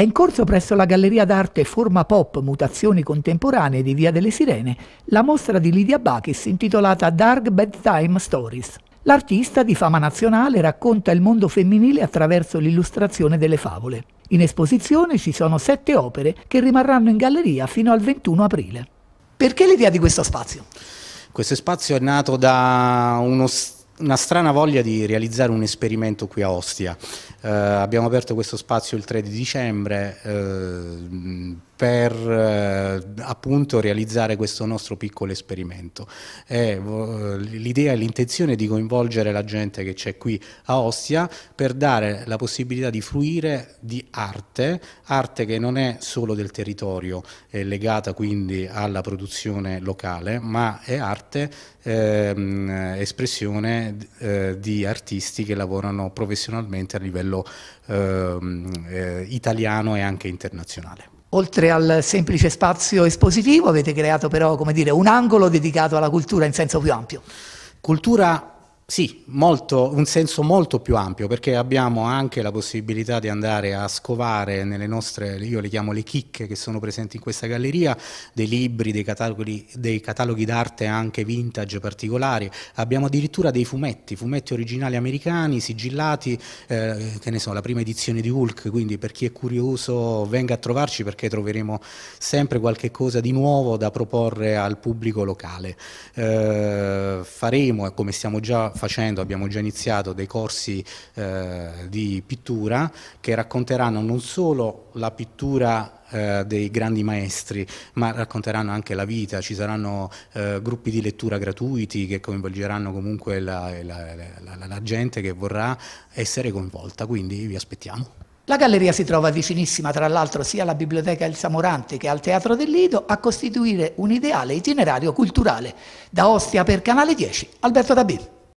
È in corso presso la Galleria d'arte Forma Pop Mutazioni Contemporanee di Via delle Sirene la mostra di Lydia Bachis intitolata Dark Bedtime Stories. L'artista di fama nazionale racconta il mondo femminile attraverso l'illustrazione delle favole. In esposizione ci sono sette opere che rimarranno in galleria fino al 21 aprile. Perché l'idea di questo spazio? Questo spazio è nato da uno, una strana voglia di realizzare un esperimento qui a Ostia. Eh, abbiamo aperto questo spazio il 3 di dicembre eh, per eh, appunto realizzare questo nostro piccolo esperimento. L'idea e l'intenzione di coinvolgere la gente che c'è qui a Ostia per dare la possibilità di fruire di arte, arte che non è solo del territorio, è legata quindi alla produzione locale, ma è arte ehm, espressione eh, di artisti che lavorano professionalmente a livello livello ehm, eh, italiano e anche internazionale. Oltre al semplice spazio espositivo avete creato però come dire, un angolo dedicato alla cultura in senso più ampio. Cultura sì, molto, un senso molto più ampio perché abbiamo anche la possibilità di andare a scovare nelle nostre, io le chiamo le chicche che sono presenti in questa galleria, dei libri, dei cataloghi, dei cataloghi d'arte anche vintage particolari, abbiamo addirittura dei fumetti, fumetti originali americani sigillati, eh, che ne so, la prima edizione di Hulk, quindi per chi è curioso venga a trovarci perché troveremo sempre qualche cosa di nuovo da proporre al pubblico locale. Eh, faremo, come stiamo già facendo, abbiamo già iniziato dei corsi eh, di pittura che racconteranno non solo la pittura eh, dei grandi maestri, ma racconteranno anche la vita, ci saranno eh, gruppi di lettura gratuiti che coinvolgeranno comunque la, la, la, la gente che vorrà essere coinvolta, quindi vi aspettiamo. La galleria si trova vicinissima tra l'altro sia alla Biblioteca Elsa Moranti che al Teatro del Lido a costituire un ideale itinerario culturale. Da Ostia per Canale 10, Alberto Dabì.